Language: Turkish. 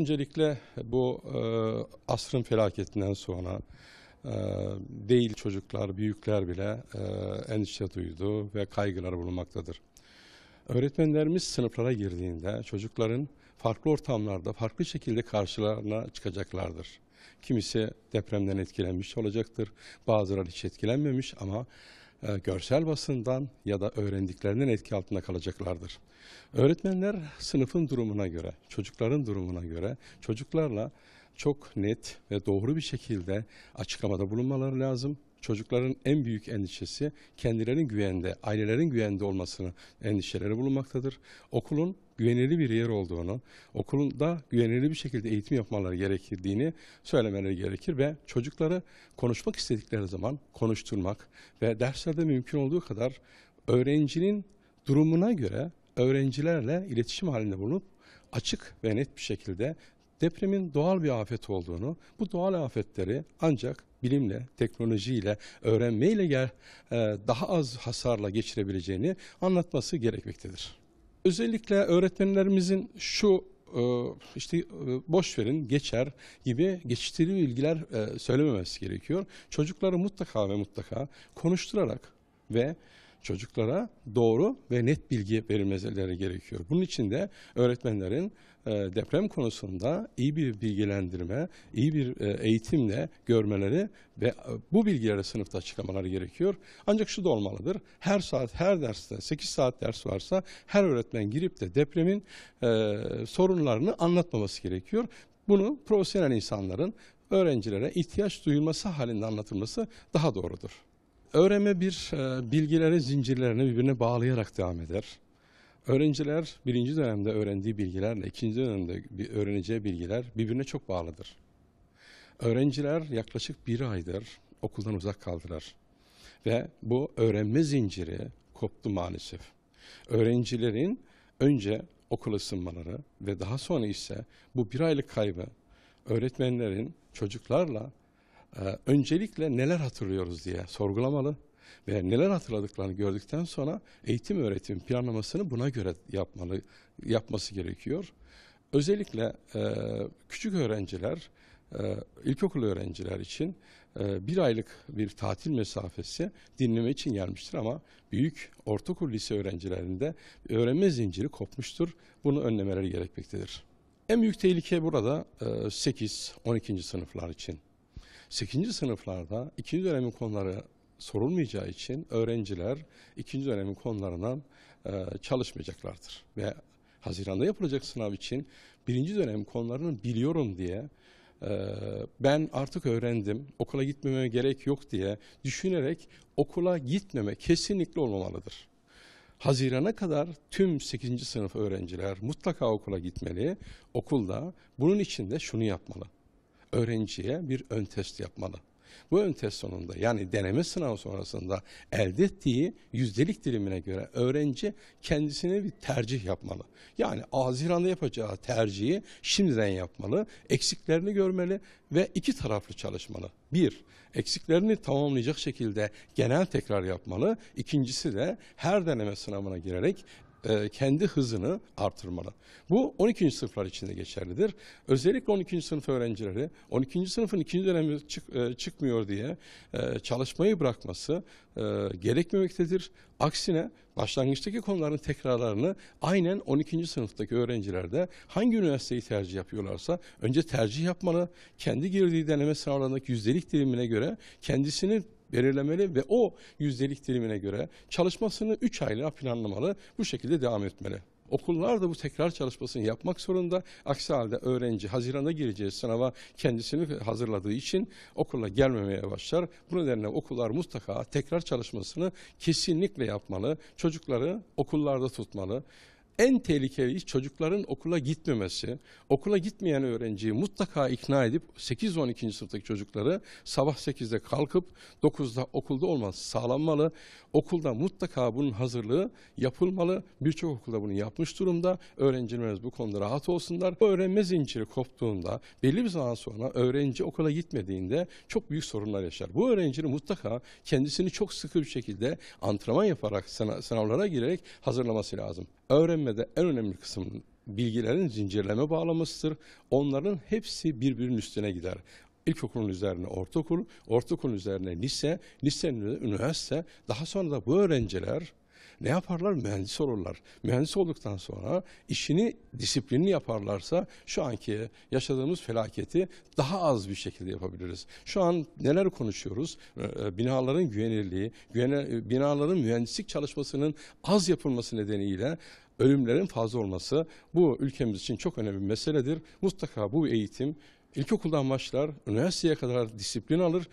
Öncelikle bu e, asrın felaketinden sonra e, değil çocuklar, büyükler bile e, endişe duydu ve kaygılar bulunmaktadır. Öğretmenlerimiz sınıflara girdiğinde çocukların farklı ortamlarda farklı şekilde karşılarına çıkacaklardır. Kimisi depremden etkilenmiş olacaktır, bazıları hiç etkilenmemiş ama e, görsel basından ya da öğrendiklerinin etki altında kalacaklardır. Öğretmenler sınıfın durumuna göre, çocukların durumuna göre çocuklarla çok net ve doğru bir şekilde açıklamada bulunmaları lazım çocukların en büyük endişesi kendilerinin güvende, ailelerin güvende olmasını endişeleri bulunmaktadır. Okulun güvenilir bir yer olduğunu, okulunda güvenilir bir şekilde eğitim yapmaları gerektiğini söylemeleri gerekir ve çocukları konuşmak istedikleri zaman konuşturmak ve derslerde mümkün olduğu kadar öğrencinin durumuna göre öğrencilerle iletişim halinde bulunup açık ve net bir şekilde depremin doğal bir afet olduğunu, bu doğal afetleri ancak bilimle, teknolojiyle, öğrenmeyle gel, e, daha az hasarla geçirebileceğini anlatması gerekmektedir. Özellikle öğretmenlerimizin şu e, işte e, boş verin geçer gibi geçiştirici bilgiler söylememesi gerekiyor. Çocukları mutlaka ve mutlaka konuşturarak ve çocuklara doğru ve net bilgi verilmeleri gerekiyor. Bunun için de öğretmenlerin e, deprem konusunda iyi bir bilgilendirme, iyi bir e, eğitimle görmeleri ve e, bu bilgileri sınıfta açıklamaları gerekiyor. Ancak şu da olmalıdır. Her saat, her derste 8 saat ders varsa her öğretmen girip de depremin sorunlarını anlatmaması gerekiyor. Bunu profesyonel insanların öğrencilere ihtiyaç duyulması halinde anlatılması daha doğrudur. Öğrenme bir e, bilgilerin zincirlerini birbirine bağlayarak devam eder. Öğrenciler birinci dönemde öğrendiği bilgilerle ikinci dönemde bir öğreneceği bilgiler birbirine çok bağlıdır. Öğrenciler yaklaşık bir aydır okuldan uzak kaldılar. Ve bu öğrenme zinciri koptu maalesef. Öğrencilerin önce okul ısınmaları ve daha sonra ise bu bir aylık kaybı öğretmenlerin çocuklarla ee, öncelikle neler hatırlıyoruz diye sorgulamalı ve neler hatırladıklarını gördükten sonra eğitim öğretim planlamasını buna göre yapmalı yapması gerekiyor. Özellikle e, küçük öğrenciler, e, ilkokul öğrenciler için e, bir aylık bir tatil mesafesi dinleme için gelmiştir ama büyük ortaokul lise öğrencilerinde öğrenme zinciri kopmuştur. Bunu önlemeleri gerekmektedir. En büyük tehlike burada 8-12. sınıflar için 8. sınıflarda 2. dönemin konuları sorulmayacağı için öğrenciler 2. dönemin konularından e, çalışmayacaklardır. Ve Haziran'da yapılacak sınav için 1. dönem konularını biliyorum diye e, ben artık öğrendim, okula gitmeme gerek yok diye düşünerek okula gitmeme kesinlikle olmamalıdır. Hazirana kadar tüm 8. sınıf öğrenciler mutlaka okula gitmeli. Okulda bunun için de şunu yapmalı öğrenciye bir ön test yapmalı. Bu ön test sonunda yani deneme sınavı sonrasında elde ettiği yüzdelik dilimine göre öğrenci kendisine bir tercih yapmalı. Yani Haziran'da yapacağı tercihi şimdiden yapmalı, eksiklerini görmeli ve iki taraflı çalışmalı. Bir, eksiklerini tamamlayacak şekilde genel tekrar yapmalı. İkincisi de her deneme sınavına girerek e, kendi hızını artırmalı. Bu 12. sınıflar için de geçerlidir. Özellikle 12. sınıf öğrencileri 12. sınıfın ikinci dönemi çık, e, çıkmıyor diye e, çalışmayı bırakması gerekmemektedir. Aksine başlangıçtaki konuların tekrarlarını aynen 12. sınıftaki öğrencilerde hangi üniversiteyi tercih yapıyorlarsa önce tercih yapmalı. Kendi girdiği deneme sınavlarındaki yüzdelik dilimine göre kendisini belirlemeli ve o yüzdelik dilimine göre çalışmasını 3 aylığa planlamalı, bu şekilde devam etmeli. Okullar da bu tekrar çalışmasını yapmak zorunda. Aksi halde öğrenci Haziran'da gireceği sınava kendisini hazırladığı için okula gelmemeye başlar. Bu nedenle okullar mutlaka tekrar çalışmasını kesinlikle yapmalı. Çocukları okullarda tutmalı en tehlikeli iş çocukların okula gitmemesi. Okula gitmeyen öğrenciyi mutlaka ikna edip 8-12. sınıftaki çocukları sabah 8'de kalkıp 9'da okulda olması sağlanmalı. Okulda mutlaka bunun hazırlığı yapılmalı. Birçok okulda bunu yapmış durumda. Öğrencilerimiz bu konuda rahat olsunlar. Bu öğrenme zinciri koptuğunda belli bir zaman sonra öğrenci okula gitmediğinde çok büyük sorunlar yaşar. Bu öğrencinin mutlaka kendisini çok sıkı bir şekilde antrenman yaparak sınavlara girerek hazırlaması lazım. Öğrenme Zincirlemede en önemli kısım bilgilerin zincirleme bağlamasıdır. Onların hepsi birbirinin üstüne gider. İlkokulun üzerine ortaokul, ortaokulun üzerine lise, lisenin üzerine üniversite, daha sonra da bu öğrenciler ne yaparlar? Mühendis olurlar. Mühendis olduktan sonra işini disiplinli yaparlarsa şu anki yaşadığımız felaketi daha az bir şekilde yapabiliriz. Şu an neler konuşuyoruz? Ee, e, binaların güvenirliği, e, binaların mühendislik çalışmasının az yapılması nedeniyle ölümlerin fazla olması bu ülkemiz için çok önemli bir meseledir. Mutlaka bu eğitim ilkokuldan başlar, üniversiteye kadar disiplin alır.